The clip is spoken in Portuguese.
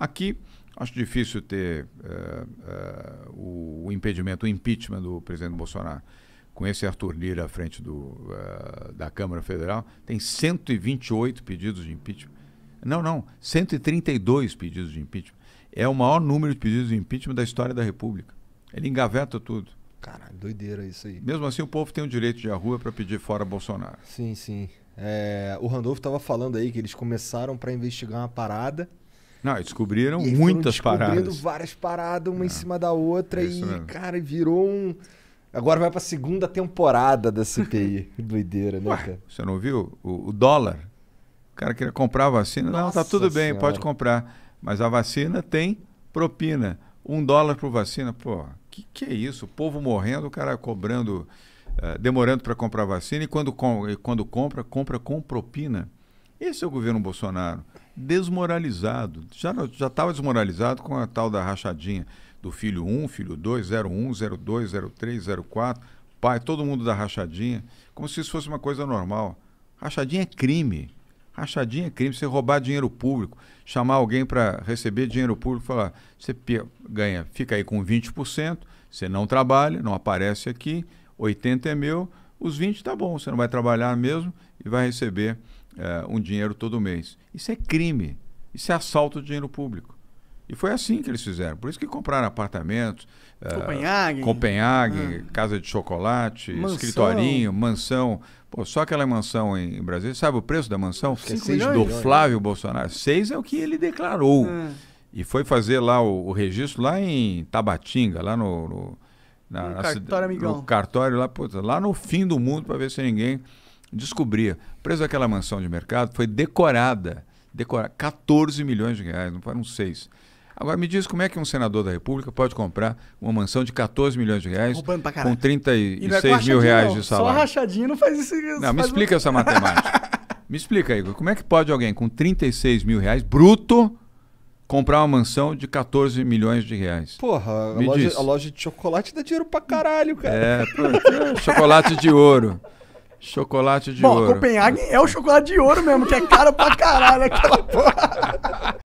Aqui, acho difícil ter eh, eh, o impedimento, o impeachment do presidente Bolsonaro. Com esse Arthur Lira à frente do, uh, da Câmara Federal, tem 128 pedidos de impeachment. Não, não, 132 pedidos de impeachment. É o maior número de pedidos de impeachment da história da República. Ele engaveta tudo. Caralho, doideira isso aí. Mesmo assim, o povo tem o direito de ir à rua para pedir fora Bolsonaro. Sim, sim. É, o Randolfo estava falando aí que eles começaram para investigar uma parada não, descobriram e muitas descobrindo paradas. Descobrindo várias paradas, uma é. em cima da outra, é e, cara, virou um. Agora vai para a segunda temporada da CPI. Doideira, né, Ué, Você não viu? O, o, dólar. O cara queria comprar a vacina. Nossa não, tá tudo senhora. bem, pode comprar. Mas a vacina tem propina. Um dólar por vacina, pô, que que é isso? O povo morrendo, o cara cobrando, uh, demorando para comprar vacina e quando, com, e quando compra, compra com propina. Esse é o governo Bolsonaro desmoralizado. Já estava desmoralizado com a tal da rachadinha do filho 1, filho 2, 01, 02, 03, 04, pai, todo mundo da rachadinha, como se isso fosse uma coisa normal. Rachadinha é crime. Rachadinha é crime. Você roubar dinheiro público, chamar alguém para receber dinheiro público, falar, você ganha, fica aí com 20%, você não trabalha, não aparece aqui, 80 é meu, os 20 tá bom, você não vai trabalhar mesmo e vai receber é, um dinheiro todo mês. Isso é crime. Isso é assalto de dinheiro público. E foi assim que eles fizeram. Por isso que compraram apartamentos. É, Copenhague. Uh, Copenhague, ah. casa de chocolate, mansão. escritorinho, mansão. Pô, só aquela mansão em, em Brasília, sabe o preço da mansão? É seis do né? Flávio Bolsonaro. Seis é o que ele declarou. Ah. E foi fazer lá o, o, registro lá em Tabatinga, lá no. no na, no cartório, na, no cartório lá, putz, lá no fim do mundo para ver se ninguém descobria. O preço daquela mansão de mercado foi decorada. Decorada. 14 milhões de reais, não foram seis. Agora me diz como é que um senador da República pode comprar uma mansão de 14 milhões de reais com 36 é mil reais de salário? Só rachadinho não faz isso. Não, me explica um... essa matemática. me explica, Igor. Como é que pode alguém com 36 mil reais bruto comprar uma mansão de 14 milhões de reais? Porra, a loja, a loja, de chocolate dá dinheiro pra caralho, cara. É, chocolate de ouro. Chocolate de Bom, ouro. Bom, Copenhagen é o chocolate de ouro mesmo, que é caro pra caralho aquela porra.